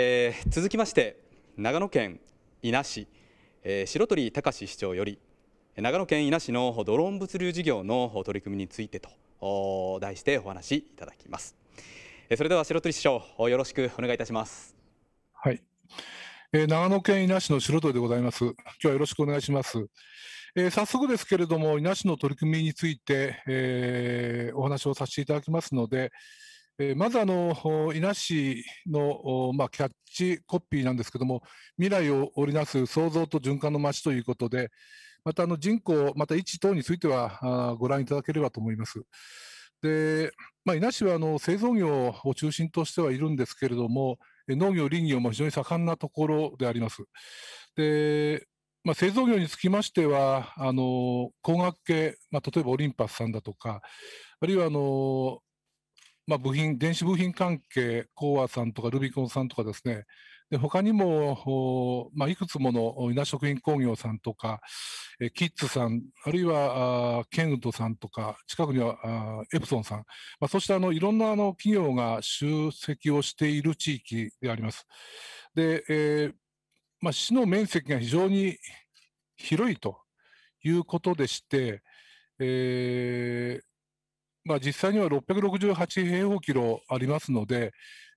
えー、続きまして長野県伊那市、えー、白鳥隆市長より長野県伊那市のドローン物流事業の取り組みについてと題してお話しいただきます、えー、それでは白鳥市長よろしくお願いいたしますはい、えー、長野県伊那市の白鳥でございます今日はよろしくお願いします、えー、早速ですけれども伊那市の取り組みについて、えー、お話をさせていただきますのでえまずあの伊那市の、まあ、キャッチコピーなんですけども未来を織りなす創造と循環の街ということでまたあの人口また位置等についてはあご覧いただければと思います。で、まあ、伊那市はあの製造業を中心としてはいるんですけれども農業林業も非常に盛んなところであります。でまあ、製造業につきましてはあの工学系、まあ、例えばオリンパスさんだとかあるいはあのまあ、部品、電子部品関係、コアさんとかルビコンさんとかですね、で他にも、まあ、いくつもの稲食品工業さんとか、えキッズさん、あるいはあケンウッドさんとか、近くにはあエプソンさん、まあ、そしてあのいろんなあの企業が集積をしている地域であります。で、えー、まあ、市の面積が非常に広いということでして、えーまあ、実際には668平方キロありますので、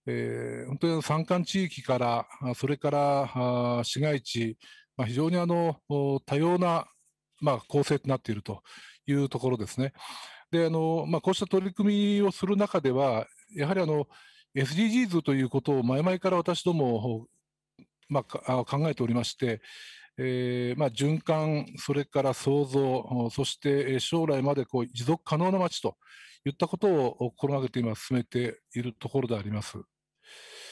えー、本当に山間地域から、それから市街地、まあ、非常にあの多様な、まあ、構成となっているというところですね。であのまあ、こうした取り組みをする中では、やはりあの SDGs ということを前々から私ども、まあ、考えておりまして、えーまあ、循環、それから創造、そして将来までこう持続可能な街といったことを心がけて今、進めているところであります。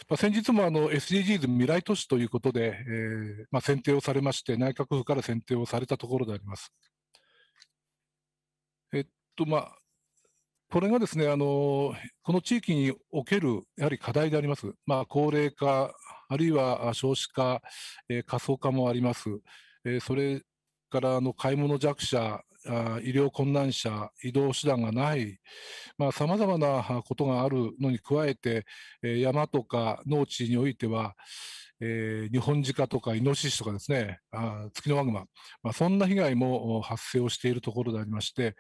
まあ、先日もあの SDGs 未来都市ということで、えーまあ、選定をされまして、内閣府から選定をされたところであります。えっとまあ、これがですねあの、この地域におけるやはり課題であります、まあ、高齢化、あるいは少子化、えー、過化もあります。えー、それからの買い物弱者、医療困難者、移動手段がない、さまざ、まなことがあるのに加えて、山とか農地においては、えー、日本鹿とかイノシシとかですね、あ月のワグマ、まあ、そんな被害も発生をしているところでありまして、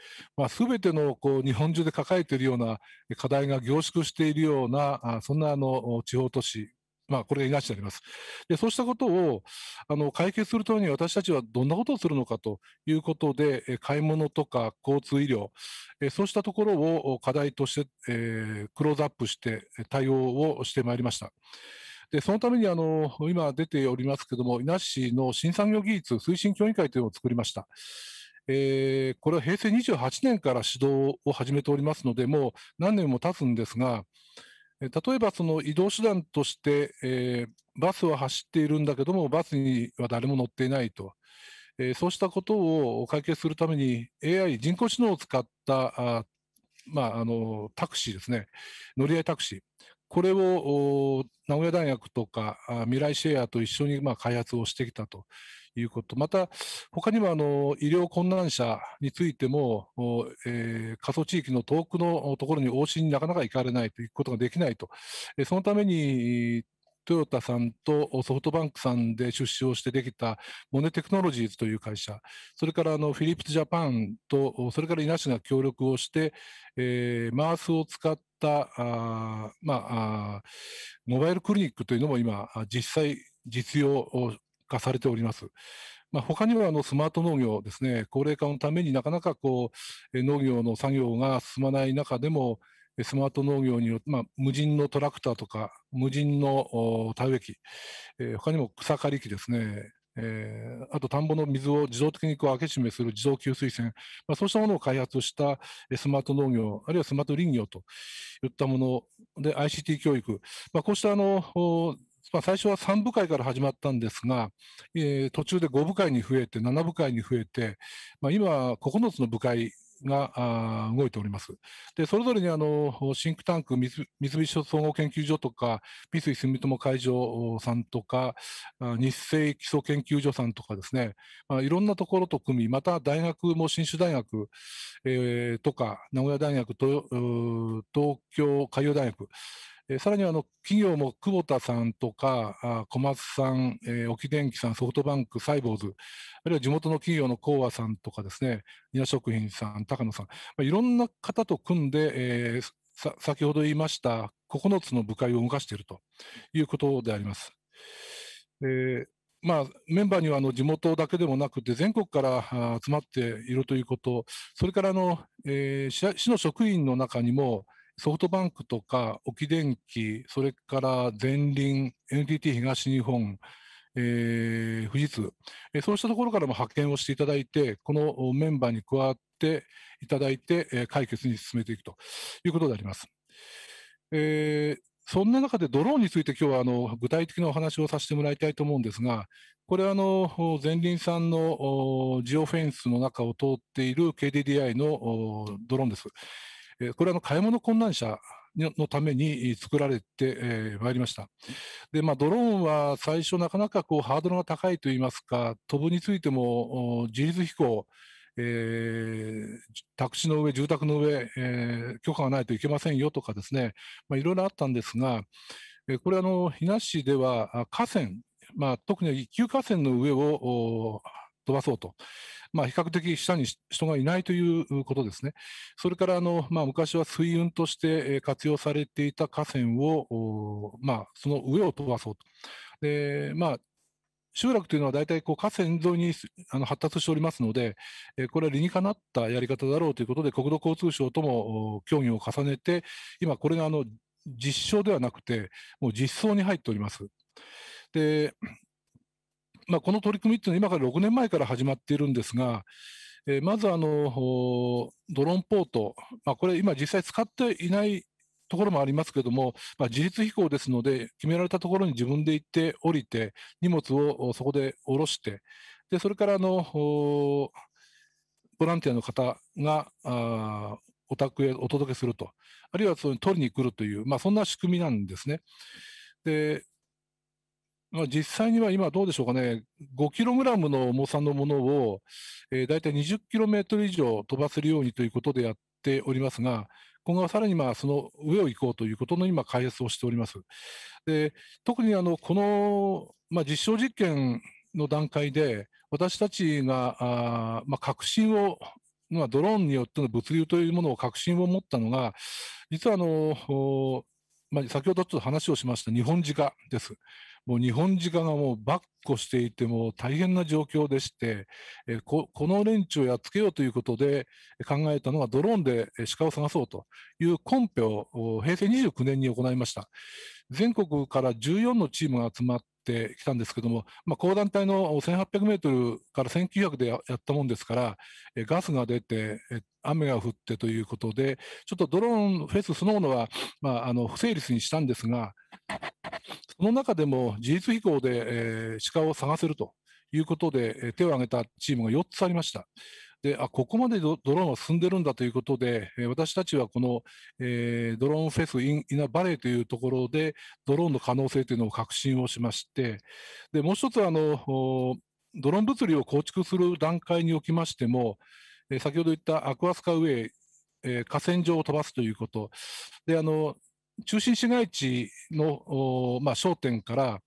す、ま、べ、あ、てのこう日本中で抱えているような課題が凝縮しているような、あそんなあの地方都市まあ、これが伊であります。で、そうしたことを、あの、解決するために私たちはどんなことをするのかということで、買い物とか交通医療、そうしたところを課題として、えー、クローズアップして対応をしてまいりました。で、そのために、あの、今出ておりますけども、伊那市の新産業技術推進協議会というのを作りました。えー、これは平成28年から指導を始めておりますので、もう何年も経つんですが、例えばその移動手段として、えー、バスは走っているんだけども、バスには誰も乗っていないと、えー、そうしたことを解決するために、AI・ 人工知能を使ったあ、まあ、あのタクシーですね、乗り合いタクシー、これを名古屋大学とか未来シェアと一緒にまあ開発をしてきたということ。また、他にもあの医療困難者についても、えー、過疎地域の遠くのところに往診になかなか行かれないということができないと。えそのためにトヨタさんとソフトバンクさんで出資をしてできたモネテクノロジーズという会社、それからあのフィリップスジャパンと、それから稲市が協力をして、えー、マースを使ったあ、まあ、モバイルクリニックというのも今、実際、実用化されております。まあ、他にはあのスマート農業ですね、高齢化のためになかなかこう農業の作業が進まない中でも、スマート農業によって、まあ、無人のトラクターとか、無人の田植え機、え他にも草刈り機ですね、えー、あと田んぼの水を自動的にこう開け閉めする自動給水栓、まあ、そうしたものを開発したスマート農業、あるいはスマート林業といったもので、ICT 教育、まあ、こうしたあのまあ、最初は3部会から始まったんですが、えー、途中で5部会に増えて、7部会に増えて、まあ、今、9つの部会が動いております。で、それぞれにあのシンクタンク三、三菱総合研究所とか、三井住友海上さんとか、日清基礎研究所さんとかですね、まあ、いろんなところと組み、また大学も信州大学、えー、とか、名古屋大学東京海洋大学、えさらにあの企業も久保田さんとかあ小松さん、えー、沖電機さん、ソフトバンク、サイボーズ、あるいは地元の企業のコ和さんとかですね、稲食品さん、高野さん、まあ、いろんな方と組んで、えー、さ先ほど言いました9つの部会を動かしているということであります。えーまあ、メンバーにはあの地元だけでもなくて、全国から集まっているということ、それからあの、えー、市の職員の中にも、ソフトバンクとか沖電機、それから全輪、NTT 東日本、えー、富士通、えー、そうしたところからも派遣をしていただいて、このメンバーに加わっていただいて、えー、解決に進めていくということであります。えー、そんな中でドローンについて今日はあの具体的なお話をさせてもらいたいと思うんですが、これはあの前輪さんのジオフェンスの中を通っている KDDI のドローンです。えこれは買い物困難者のために作られて、えまいりました。で、まあ、ドローンは最初なかなかこうハードルが高いといいますか、飛ぶについても自立飛行、えー、宅地の上、住宅の上、えー、許可がないといけませんよとかですね、まあ、いろいろあったんですが、えこれあの、日那市では河川、まあ、特に一級河川の上を飛ばそうと。まあ、比較的下に人がいないということですね。それからあの、まあ、昔は水運として活用されていた河川を、まあ、その上を飛ばそうと。でまあ集落というのは大体こう河川沿いにあの発達しておりますので、えこれは理にかなったやり方だろうということで、国土交通省とも協議を重ねて、今、これがあの実証ではなくて、もう実装に入っております。でまあ、この取り組みっていうのは今から6年前から始まっているんですが、えー、まずあのドローンポート、まあ、これ今実際使っていないところもありますけども、まあ、自立飛行ですので、決められたところに自分で行って降りて、荷物をそこで降ろして、でそれからあのボランティアの方があお宅へお届けすると、あるいはそ取りに来るという、まあ、そんな仕組みなんですね。でまあ、実際には今どうでしょうかね、5キログラムの重さのものを、えー、大体20キロメートル以上飛ばせるようにということでやっておりますが、今後はさらにまあその上を行こうということの今、開発をしております。で特にあのこの、まあ、実証実験の段階で、私たちがあ、まあ、革新を、まあ、ドローンによっての物流というものを革新を持ったのが、実はあの、まあ、先ほどちょっと話をしました日本自家です。もう日本時間がもうばっこしていて、も大変な状況でして、えこ、この連中をやっつけようということで考えたのがドローンで鹿を探そうというコンペを平成29年に行いました。全国から14のチームが集まってきたんですけども、まあ、高団体の1800メートルから1900でやったもんですから、ガスが出て、雨が降ってということで、ちょっとドローンフェスそのものは、まあ、あの不成立にしたんですが、その中でも事実飛行で、えー、鹿を探せるということで、えー、手を挙げたチームが4つありました。であここまでドローンは進んでるんだということで、えー、私たちはこの、えー、ドローンフェスイン・イナ・バレーというところで、ドローンの可能性というのを確信をしまして、でもう一つあの、ドローン物理を構築する段階におきましても、えー、先ほど言ったアクアスカウェイ、えー、河川上を飛ばすということ、であの中心市街地の、まあ、商店から、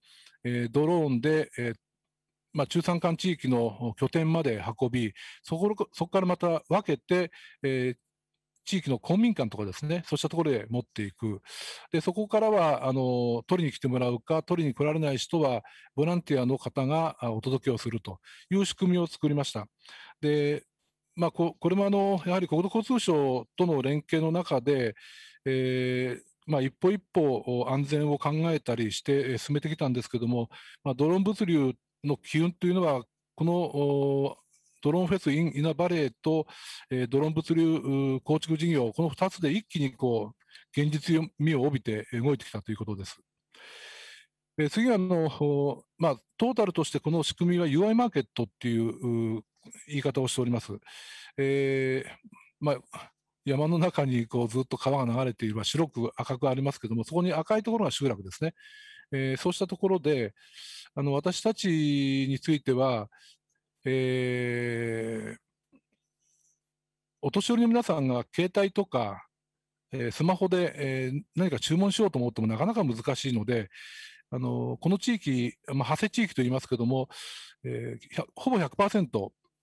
えー、ドローンで、えーまあ、中山間地域の拠点まで運び、そこそこからまた分けて、えー、地域の公民館とかですね、そうしたところへ持っていく。で、そこからは、あの、取りに来てもらうか、取りに来られない人は、ボランティアの方がお届けをするという仕組みを作りました。で、まあ、ここれもあの、やはり国土交通省との連携の中で、えー、まあ、一歩一歩安全を考えたりして進めてきたんですけども、まあ、ドローン物流の機運というのは、このドローンフェスイン・イナバレーと、えドローン物流構築事業、この2つで一気にこう現実味を帯びて動いてきたということです。え次はあの、まあ、トータルとしてこの仕組みは UI マーケットっていう言い方をしております。えーまあ山の中にこうずっと川が流れている、白く赤くありますけども、そこに赤いところが集落ですね。えー、そうしたところで、あの私たちについては、えー、お年寄りの皆さんが携帯とか、えー、スマホで、えー、何か注文しようと思ってもなかなか難しいので、あのこの地域、まあ、長谷地域と言いますけども、えー、ほぼ100%、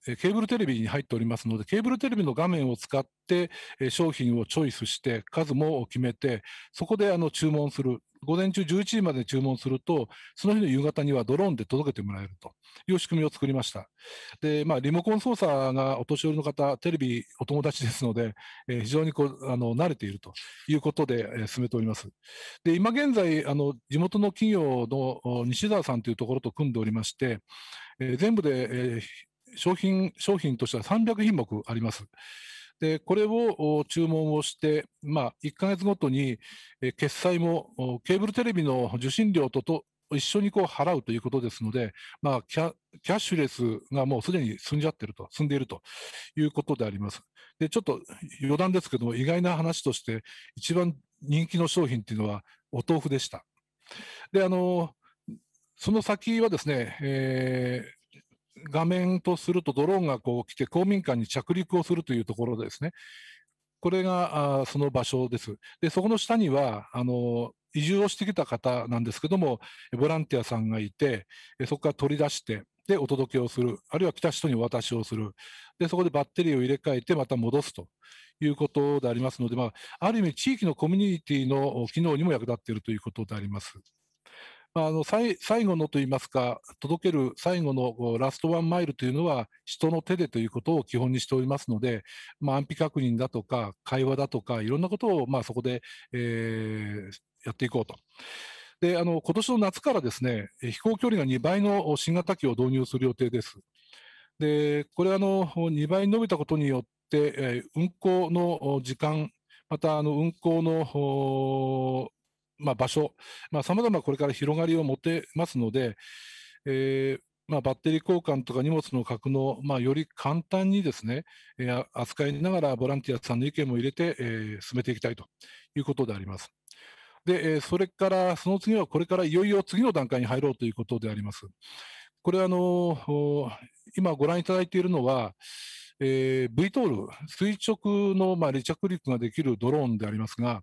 ケーブルテレビに入っておりますので、ケーブルテレビの画面を使って、商品をチョイスして、数も決めて、そこであの注文する。午前中11時まで注文すると、その日の夕方にはドローンで届けてもらえるという仕組みを作りました。で、まあ、リモコン操作がお年寄りの方、テレビお友達ですので、非常にこう、あの、慣れているということで、進めております。で、今現在、あの、地元の企業の西澤さんというところと組んでおりまして、全部で、商品、商品としては300品目あります。で、これを注文をして、まあ、1ヶ月ごとに、え決済もケーブルテレビの受信料とと一緒にこう払うということですので、まあ、キャッシュレスがもうすでに済んじゃってると、済んでいるということであります。で、ちょっと余談ですけども、意外な話として、一番人気の商品っていうのはお豆腐でした。で、あの、その先はですね、えー画面とするとドローンがこう来て公民館に着陸をするというところですね。これがあその場所です。で、そこの下には、あの、移住をしてきた方なんですけども、ボランティアさんがいて、そこから取り出して、で、お届けをする。あるいは来た人にお渡しをする。で、そこでバッテリーを入れ替えて、また戻すということでありますので、まあ、ある意味、地域のコミュニティの機能にも役立っているということであります。あ、の最後のといいますか、届ける最後のラストワンマイルというのは、人の手でということを基本にしておりますので、まあ、安否確認だとか、会話だとか、いろんなことをまあそこで、えー、やっていこうと。であの今年の夏からですね飛行距離が2倍の新型機を導入する予定です。でこれあの2倍伸びたことによって、え運航の時間またあの運航のまあ、場所、まあ、様これから広がりを持てますので、えー、まあ、バッテリー交換とか荷物の格納、まあ、より簡単にですね、えー、扱いながらボランティアさんの意見も入れて、えー、進めていきたいということであります。で、えー、それから、その次はこれからいよいよ次の段階に入ろうということであります。これ、あの今ご覧いただいているのは、えー、VTOL、垂直の、まあ、離着陸ができるドローンでありますが、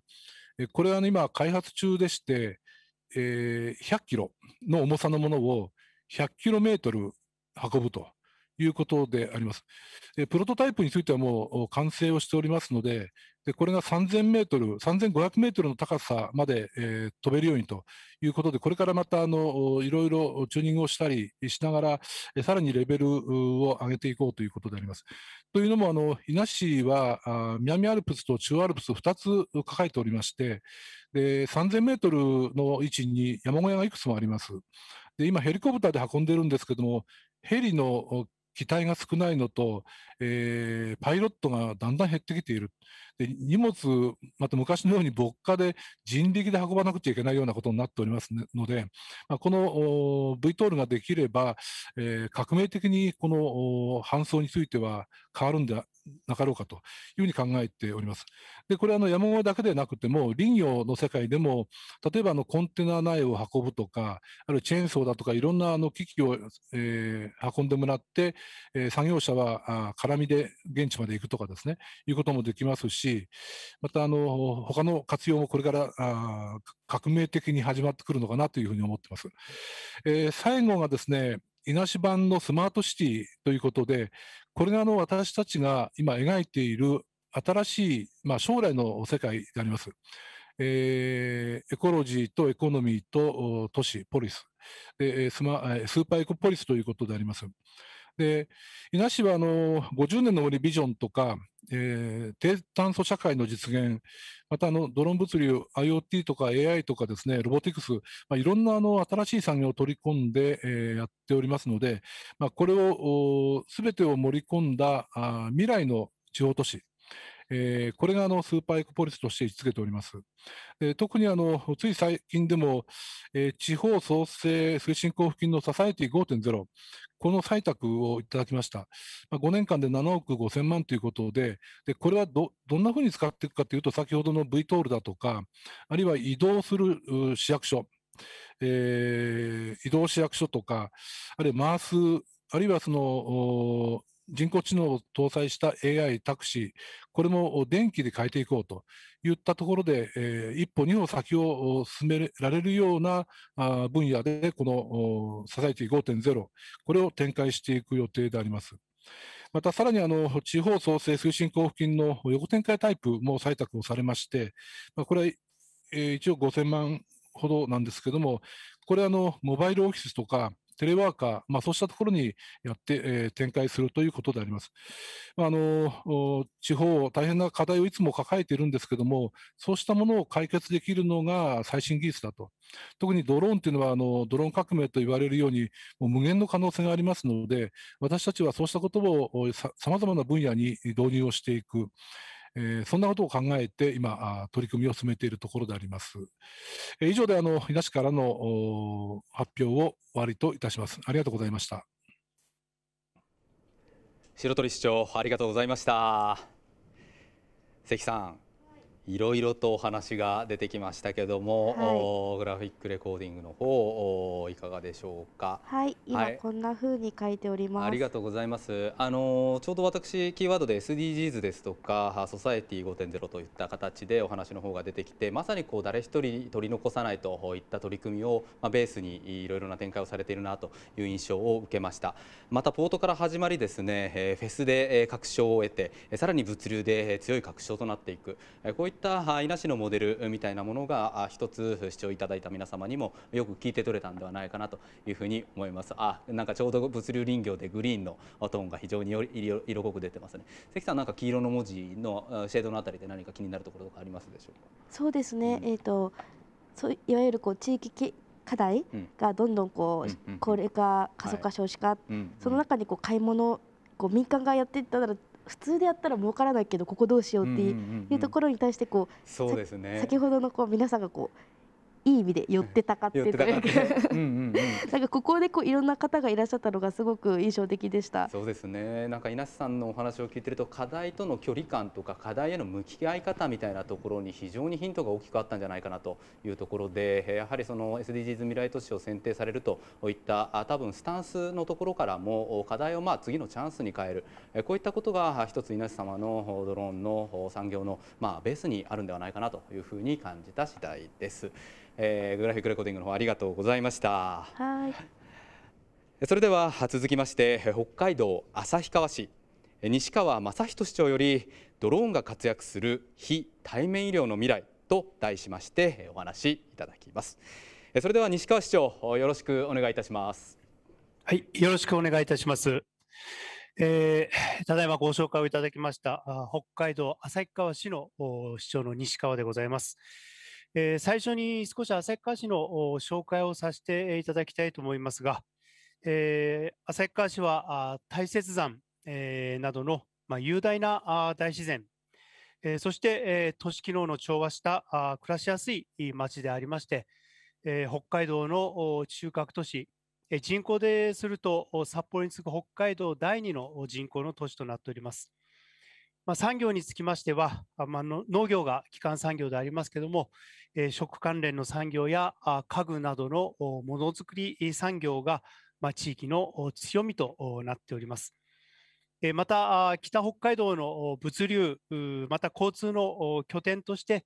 これは、ね、今開発中でして、え100キロの重さのものを100キロメートル運ぶということであります。プロトタイプについてはもう完成をしておりますので、でこれが3000メートル、3500メートルの高さまで、えー、飛べるようにということで、これからまたあのいろいろチューニングをしたりしながら、さらにレベルを上げていこうということであります。というのも、あの伊那市は南アルプスと中央アルプス2つ抱えておりまして、3000メートルの位置に山小屋がいくつもあります。で今、ヘリコプターで運んでるんですけども、ヘリの機体が少ないのと、えー、パイロットがだんだん減ってきている。で荷物、また昔のように牧歌で人力で運ばなくちゃいけないようなことになっておりますので、まあ、この v トールができれば、えー、革命的にこの搬送については変わるんでなかろうかというふうに考えております。で、これはあの山小屋だけでなくても、林業の世界でも、例えばのコンテナ苗を運ぶとか、あるチェーンソーだとか、いろんなあの機器を、えー、運んでもらって、えー、作業者はあ絡みで現地まで行くとかですね、いうこともできますし、し、またあの他の活用もこれからあ革命的に始まってくるのかなというふうに思ってます。えー、最後がですね、伊那市版のスマートシティということで、これがあの私たちが今描いている新しい、まあ、将来の世界であります。えー、エコロジーとエコノミーと都市、ポリス、でスマスーパーエコポリスということであります。で、伊那市はあの50年の森ビジョンとか、えー、低炭素社会の実現、またあのドローン物流、IoT とか AI とかですね、ロボティクス、まあ、いろんなあの新しい産業を取り込んで、えー、やっておりますので、まあ、これをすべてを盛り込んだあ未来の地方都市、えー、これがあのスーパーエコポリスとして位置づけております。で特にあのつい最近でも、えー、地方創生推進交付金のササエティ5.0、この採択をいただきました。まあ、5年間で7億5000万ということで、でこれはどどんなふうに使っていくかというと、先ほどの V トールだとか、あるいは移動する市役所、えー、移動市役所とか、あるいは回す、あるいはその人工知能を搭載した AI、タクシー、これも電気で変えていこうといったところで、え一歩、二歩先を進められるようなあ分野で、このササイティ5.0、これを展開していく予定であります。またさらにあの地方創生推進交付金の横展開タイプも採択をされまして、まあ、これは、え1億5000万ほどなんですけれども、これあのモバイルオフィスとか、テレワーカー、まあ、そうしたところにやって、え展開するということであります。あの地方、大変な課題をいつも抱えているんですけども、そうしたものを解決できるのが最新技術だと。特にドローンというのはあのドローン革命と言われるようにもう無限の可能性がありますので私たちはそうしたことをさまざまな分野に導入をしていく、えー、そんなことを考えて今、あ、取り組みを進めているところであります。えー、以上であの伊那市からの発表を終わりといたします。ありがとうございました。白鳥市長、ありがとうございました。関さん、いろいろとお話が出てきましたけども、はい、グラフィックレコーディングの方いかがでしょうか。はい、今こんな風に書いております、はい。ありがとうございます。あのちょうど私キーワードで SDGs ですとかソサエティ5.0といった形でお話の方が出てきて、まさにこう誰一人取り残さないといった取り組みをまあベースにいろいろな展開をされているなという印象を受けました。またポートから始まりですね、フェスで確証を得て、さらに物流で強い確証となっていく。こういったった稲市のモデルみたいなものが一つ視聴いただいた皆様にもよく聞いて取れたんではないかなというふうに思いますあなんかちょうど物流林業でグリーンのトーンが非常に色濃く出てますね関さんなんか黄色の文字のシェードのあたりで何か気になるところとかありますでしょうかそうですね、うん、えっ、ー、とそういわゆるこう地域き課題がどんどんこう、うん、高齢化、過疎化、少子化、はい、その中にこう買い物こう民間がやっていったら普通でやったら儲からないけどここどうしようっていうところに対してこう先ほどのこう皆さんがこういい意味で寄ってたかってというか なんかここでこういろんな方がいらっしゃったのがすごく印象的でしたそうですねなんか稲瀬さんのお話を聞いてると課題との距離感とか課題への向き合い方みたいなところに非常にヒントが大きくあったんじゃないかなというところでやはりその SDGs 未来都市を選定されるといった多分スタンスのところからも課題をまあ次のチャンスに変えるこういったことが一つ稲瀬様のドローンの産業のまあベースにあるんではないかなというふうに感じた次第です。えー、グラフィックレコーディングの方ありがとうございましたはい。それでは続きまして北海道旭川市西川正人市長よりドローンが活躍する非対面医療の未来と題しましてお話しいただきますそれでは西川市長よろしくお願いいたしますはいよろしくお願いいたしますえー、ただいまご紹介をいただきました北海道旭川市の市長の西川でございます。え最初に少し旭川市の紹介をさせていただきたいと思いますが、え旭川市は大雪山、えなどの、ま雄大な大自然、えそして、え都市機能の調和したあ暮らしやすい町でありまして、え北海道の中核都市、人口ですると札幌に次ぐ北海道第2の人口の都市となっております。まあ、産業につきましては、まあ、農業が基幹産業でありますけども、えー、食関連の産業や家具などのものづくり産業が、まあ、地域の強みとなっております。また北北海道の物流また交通の拠点として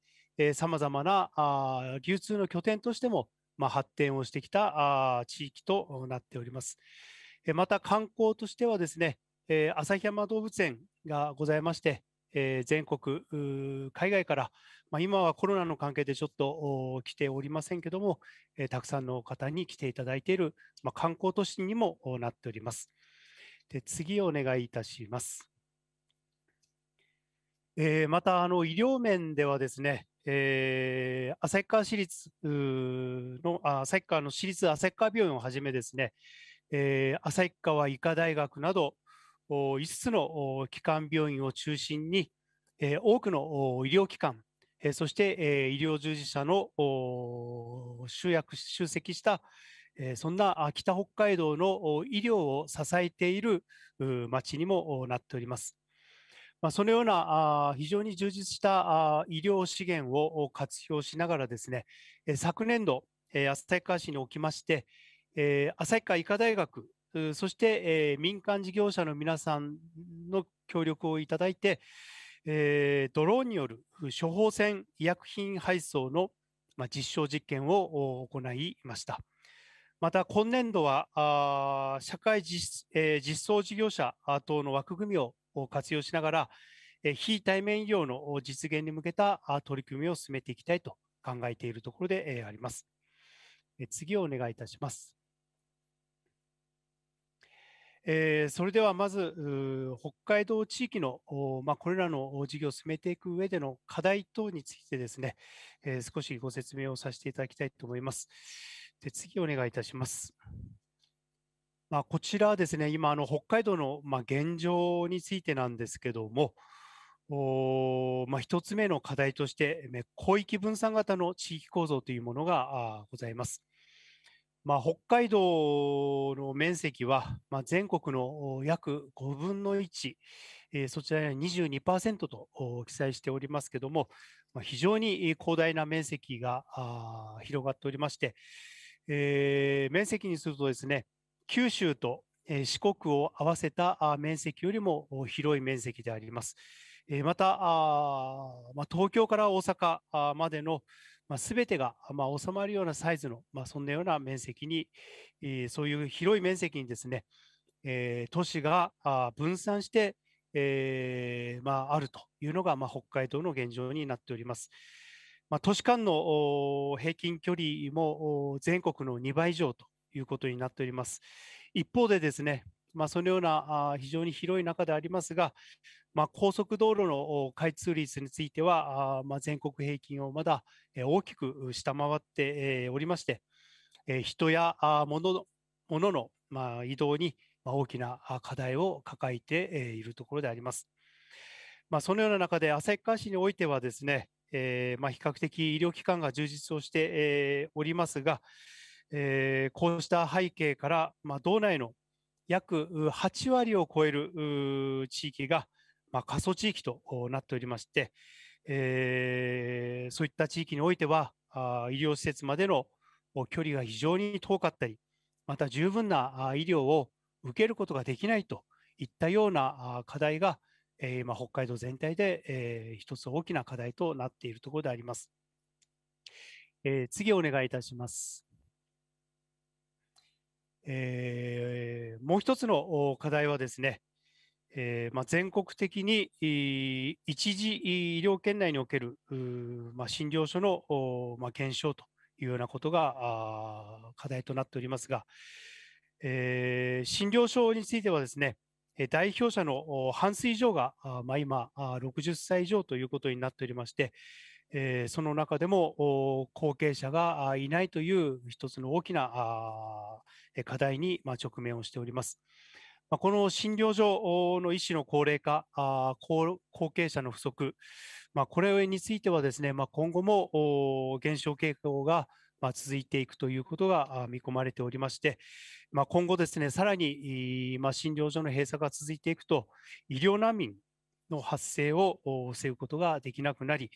さまざまな流通の拠点としても発展をしてきた地域となっておりますまた観光としてはですね旭山動物園がございまして、えー、全国、海外から、まあ、今はコロナの関係でちょっと来ておりませんけども、えー、たくさんの方に来ていただいている、まあ、観光都市にもなっております。で次お願いいたします。えー、またあの医療面ではですね、えー、旭川市立のあ旭川の市立旭川病院をはじめですね、えー、旭川医科大学など、5つの基幹病院を中心に、多くの医療機関、そして医療従事者の集約、集積したそんな北北海道の医療を支えている町にもなっております。そのような非常に充実した医療資源を活用しながらですね、昨年度、旭川市におきまして、旭川医科大学そして、えー、民間事業者の皆さんの協力をいただいて、えー、ドローンによる処方箋医薬品配送の、まあ、実証実験を行いました。また今年度は社会実,、えー、実装事業者等の枠組みを活用しながら、えー、非対面医療の実現に向けた取り組みを進めていきたいと考えているところで、えあります。えー、次をお願いいたします。えー、それではまず北海道地域の、まあ、これらの事業を進めていく上での課題等についてですね、えー、少しご説明をさせていただきたいと思います。で次お願いいたします。まあ、こちらはですね、今あの北海道の、まあ、現状についてなんですけども、おまあ、1つ目の課題として、ね、広域分散型の地域構造というものがございます。まあ、北海道の面積は、まあ、全国の約5分の1、えー、そちらには22%と記載しておりますけども、まあ、非常に広大な面積が広がっておりまして、えー、面積にするとですね、九州と四国を合わせた面積よりも広い面積であります。また、東京から大阪までのまあ、全てが、まあ、収まるようなサイズの、まあ、そんなような面積に、えー、そういう広い面積にですね、えー、都市があ分散して、えー、まあ、あるというのが、まあ、北海道の現状になっております。まあ、都市間の平均距離も全国の2倍以上ということになっております。一方でですね、まあ、そのようなあ非常に広い中でありますが、まあ、高速道路の開通率については、まあ、全国平均をまだ大きく下回っておりまして、人や物の物のまあ移動に大きな課題を抱えているところであります。まあ、そのような中で旭川市においてはですね、えー、まあ比較的医療機関が充実をしておりますが、えー、こうした背景から、まあ、道内の約8割を超える地域が、まあ、過疎地域となっておりまして、えー、そういった地域においてはあ医療施設までの距離が非常に遠かったりまた十分な医療を受けることができないといったような課題が、えー、今北海道全体で、えー、一つ大きな課題となっているところであります。えー、次お願いいたします。えー、もう一つの課題はですね、えーまあ、全国的に、一時医療圏内における、まあ、診療所の、まあ、減少というようなことが課題となっておりますが、えー、診療所についてはですね、代表者の半数以上が、まあ、今、60歳以上ということになっておりまして、その中でも後継者がいないという一つの大きな課題に直面をしております。まあ、この診療所の医師の高齢化、あ後継者の不足、まあ、これについてはですね、まあ、今後も減少傾向がま続いていくということが見込まれておりまして、まあ、今後ですね、さらに、まあ、診療所の閉鎖が続いていくと、医療難民の発生を防ぐことができなくなり、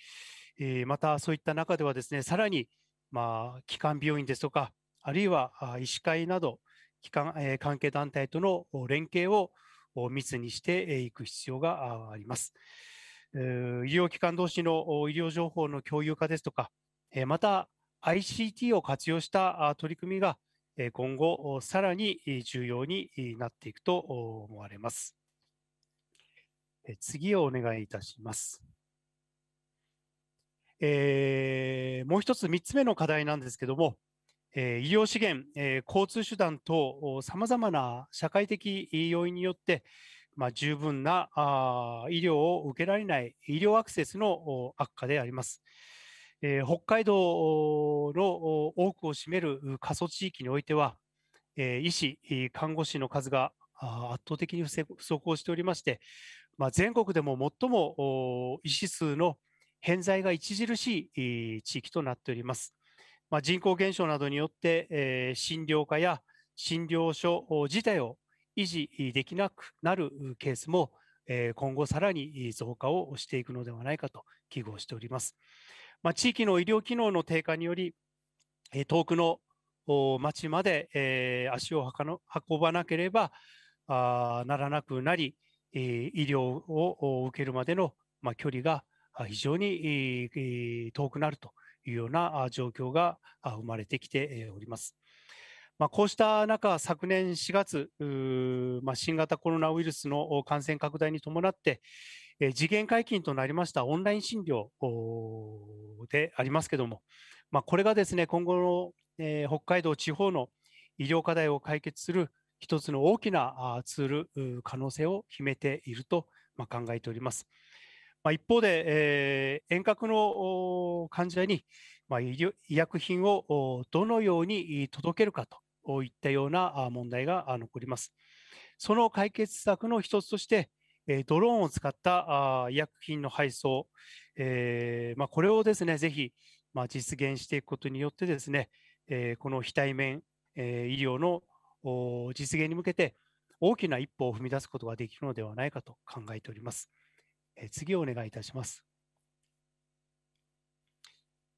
えまたそういった中ではですね、さらに、まあ、基幹病院ですとか、あるいは医師会など、機関、え関係団体との連携を密にしていく必要があります。医療機関同士の医療情報の共有化ですとか、また ICT を活用した取り組みが今後さらに重要になっていくと思われます。次をお願いいたします。えー、もう一つ三つ目の課題なんですけども、え医療資源、え交通手段等、さまざまな社会的要因によって、まあ、十分なあ医療を受けられない医療アクセスの悪化であります。え北海道の多くを占める過疎地域においては、え医師、看護師の数が圧倒的に不足をしておりまして、まあ、全国でも最も医師数の偏在が著しい地域となっております。まあ、人口減少などによって、えー、診療科や診療所自体を維持できなくなるケースも、えー、今後さらに増加をしていくのではないかと危惧をしております。まあ、地域の医療機能の低下により、えー、遠くの町まで、えー、足を運ばなければあならなくなり、えー、医療を受けるまでの、まあ、距離が非常に、えー、遠くなるというような状況が生まれてきております。まあ、こうした中、昨年4月、まあ、新型コロナウイルスの感染拡大に伴って、次元解禁となりましたオンライン診療でありますけれども、まあ、これがですね今後の、北海道地方の医療課題を解決する一つの大きなツール可能性を秘めていると、考えております。まあ、一方で、えー、遠隔の患者に、まあ、医薬品をどのように届けるかといったような問題が残ります。その解決策の一つとして、ドローンを使った医薬品の配送、えーまあ、これをですね、ぜひ、まあ、実現していくことによってですね、えー、この非対面、えー、医療の実現に向けて大きな一歩を踏み出すことができるのではないかと考えております。え次をお願いいたします。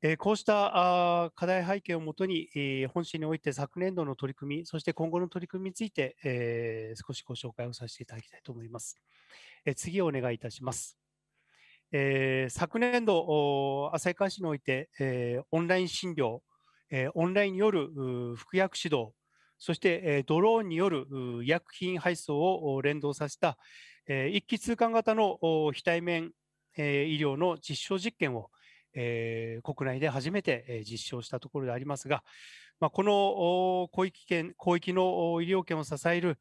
えこうした課題背景をもとに、え本市において昨年度の取り組み、そして今後の取り組みについて、え少しご紹介をさせていただきたいと思います。え次お願いいたします。え昨年度、旭川市において、えオンライン診療、えオンラインによる服薬指導、そして、えドローンによる医薬品配送を連動させたえ一気通貫型の非対面、え医療の実証実験を、え国内で初めて実証したところでありますが、まあ、この広域圏広域の医療圏を支える、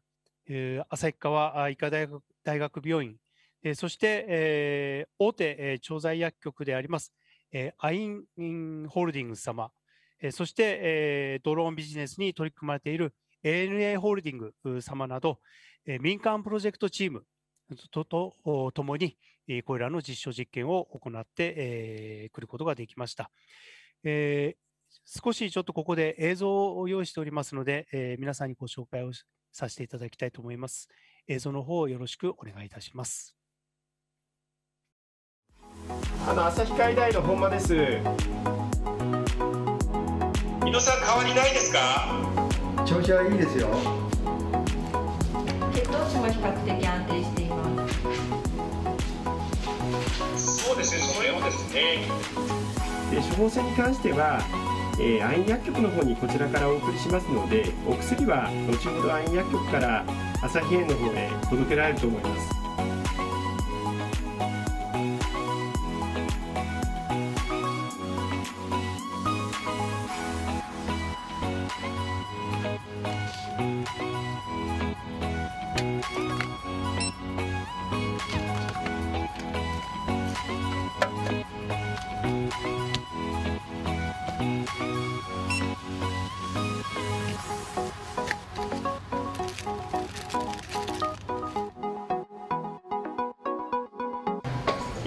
え旭川医科大学大学病院、えそして、え大手調剤薬局であります、えアインホールディングス様、えそして、えドローンビジネスに取り組まれている ANA ホールディング様など、え民間プロジェクトチーム、ととともに、これらの実証実験を行ってくることができました。え少しちょっとここで映像を用意しておりますので、え皆さんにご紹介をさせていただきたいと思います。映像の方よろしくお願いいたします。あの朝日海大の本間です。伊野さん変わりないですか？調子はいいですよ。価も比較的安定していますそうですねそのようですねで処方箋に関してはえー、安薬局の方にこちらからお送りしますのでお薬は後ほど安易薬局から朝日園の方へ届けられると思います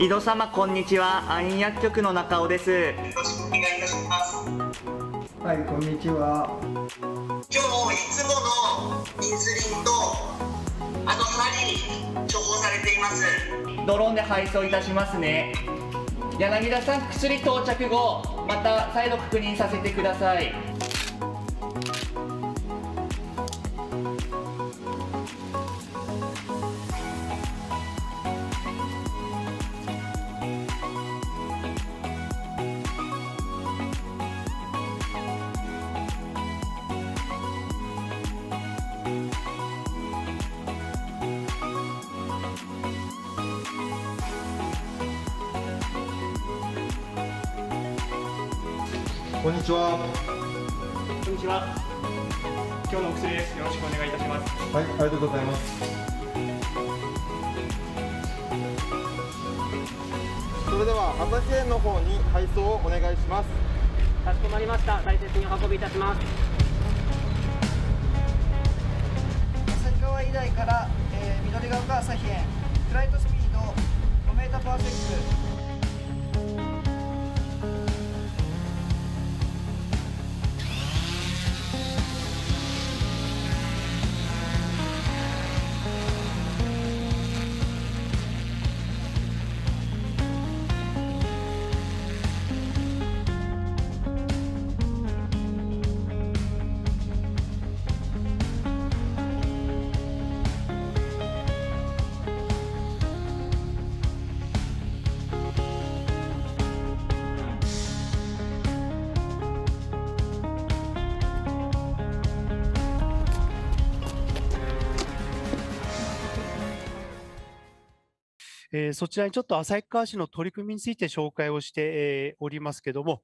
井戸様こんにちは安薬局の中尾ですよろしくお願いいたしますはいこんにちは今日いつものインスリンとあとサリ処方されていますドローンで配送いたしますね柳田さん薬到着後また再度確認させてくださいこんにちは。こんにちは。今日のお薬です。よろしくお願いいたします。はい、ありがとうございます。それでは朝日園の方に配送をお願いします。かしこまりました。大切にお運びいたします。旭川医大から、えー、緑ヶ丘朝日園フライトスピード5メーターパーセック。えー、そちらにちょっと旭川市の取り組みについて紹介をして、えおりますけども、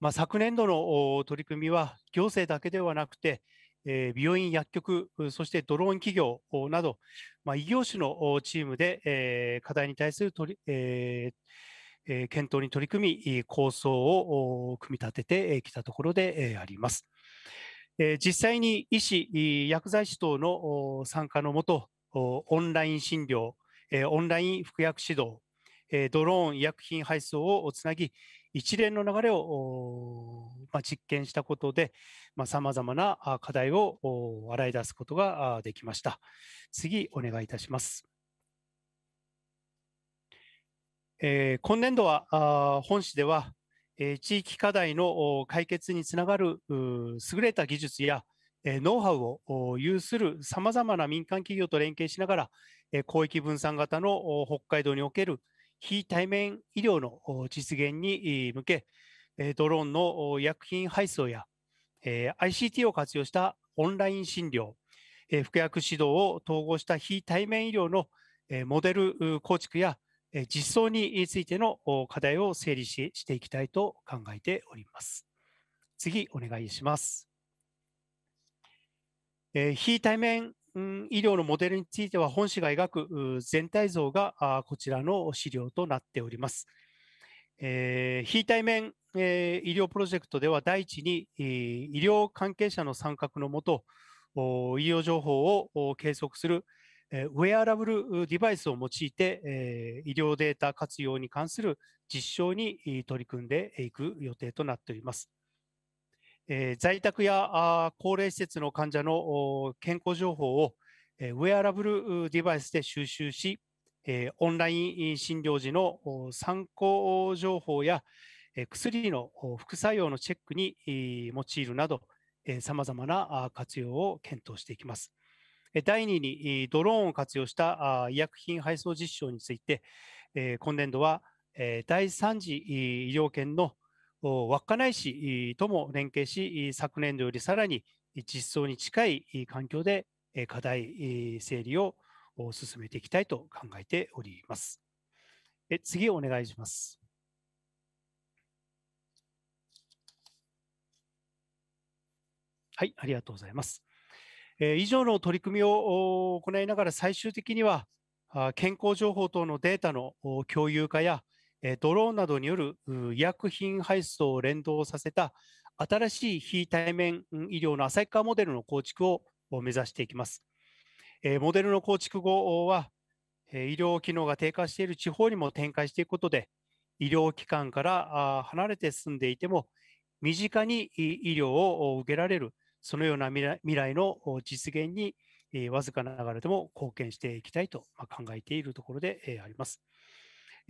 まあ、昨年度の取り組みは行政だけではなくて、え病院、薬局、そしてドローン企業など、まあ、異業種のチームで、え課題に対する取り、ええ検討に取り組み、構想を組み立ててきたところで、えあります。え実際に医師、薬剤師等の参加のもと、オンライン診療、えオンライン服薬指導、えドローン医薬品配送をつなぎ、一連の流れを、ま実験したことで、さまざ、まな課題を洗い出すことができました。次、お願いいたします。え今年度は本市では、え地域課題の解決につながる優れた技術やノウハウを有するさまざまな民間企業と連携しながら、え広域分散型の北海道における非対面医療の実現に向け、ドローンの薬品配送や ICT を活用したオンライン診療、服薬指導を統合した非対面医療のモデル構築や実装についての課題を整理ししていきたいと考えております。次、お願いします。非対面医療のモデルについては本誌が描く全体像がこちらの資料となっております。えー、非対面、えー、医療プロジェクトでは第一に、えー、医療関係者の参画のもと医療情報を計測する、えウェアラブルデバイスを用いて、え医療データ活用に関する実証に取り組んでいく予定となっております。え在宅や高齢施設の患者の健康情報を、えウェアラブルデバイスで収集し、えオンライン診療時の参考情報や、え薬の副作用のチェックに、用いるなど、さまざまな活用を検討していきます。第2に、ドローンを活用した医薬品配送実証について、今年度は第3次医療圏の稚内市とも連携し、昨年度よりさらに実装に近い環境で課題整理を進めていきたいと考えております。え次お願いします。はい、ありがとうございます。え以上の取り組みを行いながら最終的には健康情報等のデータの共有化やドローンなどによる医薬品配送を連動させた新しい非対面医療の浅い川モデルの構築を目指していきます。モデルの構築後は、医療機能が低下している地方にも展開していくことで、医療機関から離れて住んでいても、身近に医療を受けられる、そのような未来の実現にわずかながらでも貢献していきたいと考えているところであります。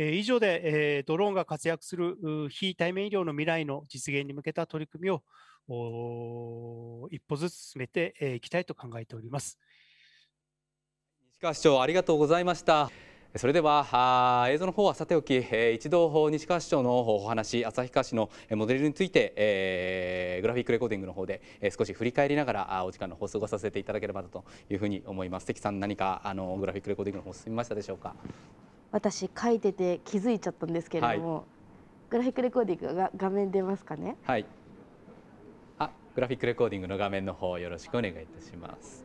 え以上で、えドローンが活躍する非対面医療の未来の実現に向けた取り組みを一歩ずつ進めていきたいと考えております西川市長ありがとうございましたそれでは映像の方はさておき、え一度西川市長のお話旭川市のモデルについて、えグラフィックレコーディングの方で、え少し振り返りながらお時間の放送がさせていただければというふうに思います関さん何かあのグラフィックレコーディングの方進みましたでしょうか私書いてて気づいちゃったんですけれども、はい、グラフィックレコーディングが画面出ますかねはいあグラフィックレコーディングの画面の方よろしくお願いいたします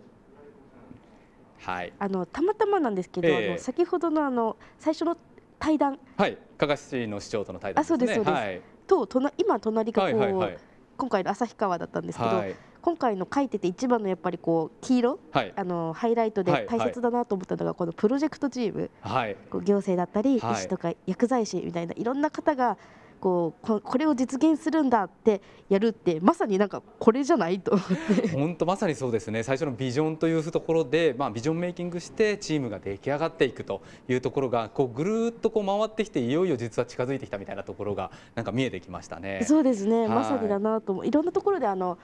はいあのたまたまなんですけど、えー、あの先ほどのあの最初の対談はい加賀市の市長との対談、ね、あそうですそうです、はい、と今隣がこう、はいはいはい、今回の旭川だったんですけど、はい今回の書いてて一番のやっぱりこう黄色、はい、あのハイライトで大切だなと思ったのがこのプロジェクトチーム、はい、こう行政だったり医師とか薬剤師みたいないろんな方がこうこれを実現するんだってやるってまさになんかこれじゃないと 本当まさにそうですね最初のビジョンというところで、まあ、ビジョンメイキングしてチームが出来上がっていくというところがこうぐるっとこう回ってきていよいよ実は近づいてきたみたいなところがなんか見えてきましたねそうですねまさにだなと、思ういろんなところであの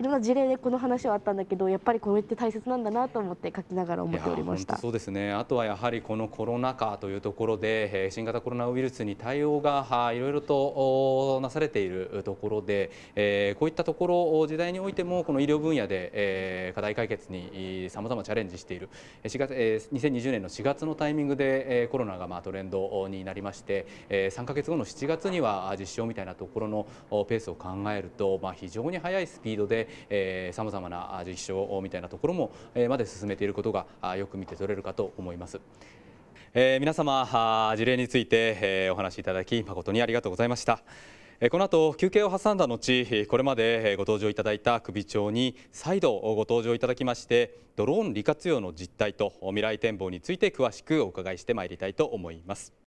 いろんな事例でこの話はあったんだけどやっぱりこれって大切なんだなと思って書きながら思っておりましたそうですねあとはやはりこのコロナ禍というところで新型コロナウイルスに対応がいろいろとなされているところで、えこういったところ時代においてもこの医療分野で、え課題解決にさまざまチャレンジしている月、え2020年の4月のタイミングで、えコロナがまあトレンドになりまして、え3か月後の7月には実証みたいなところのペースを考えると、まあ、非常に速いスピードででさまざまな実証みたいなところもまで進めていることがよく見て取れるかと思います。えー、皆様事例について、えー、お話しいただき誠にありがとうございました。えこの後休憩を挟んだ後これまでご登場いただいた首長に再度ご登場いただきましてドローン利活用の実態と未来展望について詳しくお伺いしてまいりたいと思います。